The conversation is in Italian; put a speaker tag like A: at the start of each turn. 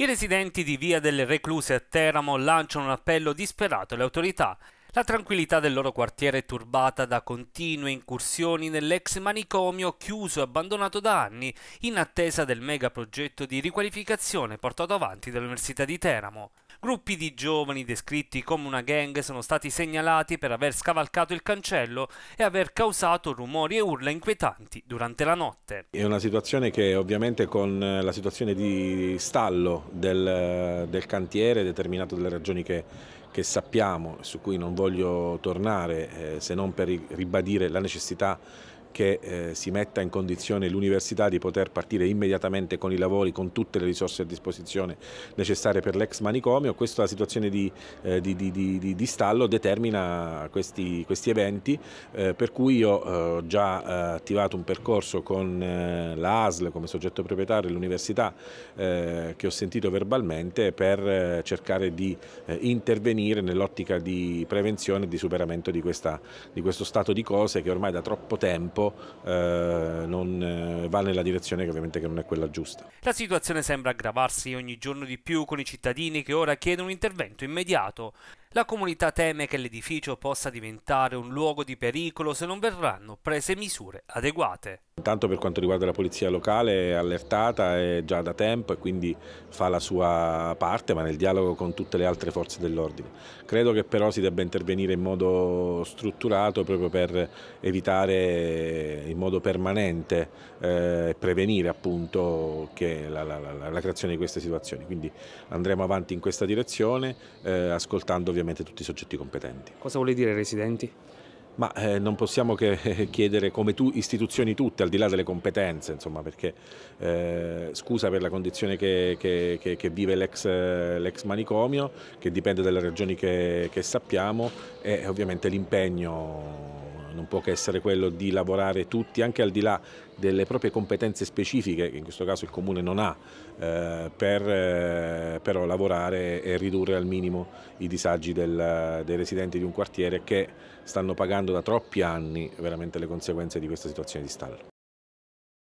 A: I residenti di Via delle Recluse a Teramo lanciano un appello disperato alle autorità. La tranquillità del loro quartiere è turbata da continue incursioni nell'ex manicomio chiuso e abbandonato da anni, in attesa del megaprogetto di riqualificazione portato avanti dall'Università di Teramo. Gruppi di giovani descritti come una gang sono stati segnalati per aver scavalcato il cancello e aver causato rumori e urla inquietanti durante la notte.
B: È una situazione che ovviamente con eh, la situazione di stallo del, eh, del cantiere determinato dalle ragioni che, che sappiamo, su cui non voglio tornare eh, se non per ribadire la necessità che eh, si metta in condizione l'università di poter partire immediatamente con i lavori, con tutte le risorse a disposizione necessarie per l'ex manicomio, questa situazione di, eh, di, di, di stallo determina questi, questi eventi, eh, per cui io eh, ho già eh, attivato un percorso con eh, la ASL come soggetto proprietario e l'università eh, che ho sentito verbalmente per cercare di intervenire nell'ottica di prevenzione e di superamento di, questa, di questo stato di cose che ormai da troppo tempo eh, non eh, va nella direzione che ovviamente che non è quella giusta.
A: La situazione sembra aggravarsi ogni giorno di più con i cittadini che ora chiedono un intervento immediato. La comunità teme che l'edificio possa diventare un luogo di pericolo se non verranno prese misure adeguate.
B: Tanto per quanto riguarda la polizia locale è allertata è già da tempo e quindi fa la sua parte ma nel dialogo con tutte le altre forze dell'ordine. Credo che però si debba intervenire in modo strutturato proprio per evitare in modo permanente eh, prevenire appunto la, la, la, la, creazione di queste situazioni. Quindi andremo avanti in questa direzione eh, ascoltandovi ovviamente tutti i soggetti competenti. Cosa vuol dire residenti? Ma eh, non possiamo che eh, chiedere come tu, istituzioni tutte, al di là delle competenze, insomma, perché eh, scusa per la condizione che, che, che, che vive l'ex, eh, manicomio, che dipende dalle ragioni che, sappiamo, e ovviamente l'impegno non può che essere quello di lavorare tutti anche al di là delle proprie competenze specifiche che in questo caso il Comune non ha eh, per eh, però lavorare e ridurre al minimo i disagi del, dei residenti di un quartiere che stanno pagando da troppi anni veramente le conseguenze di questa situazione di stallo.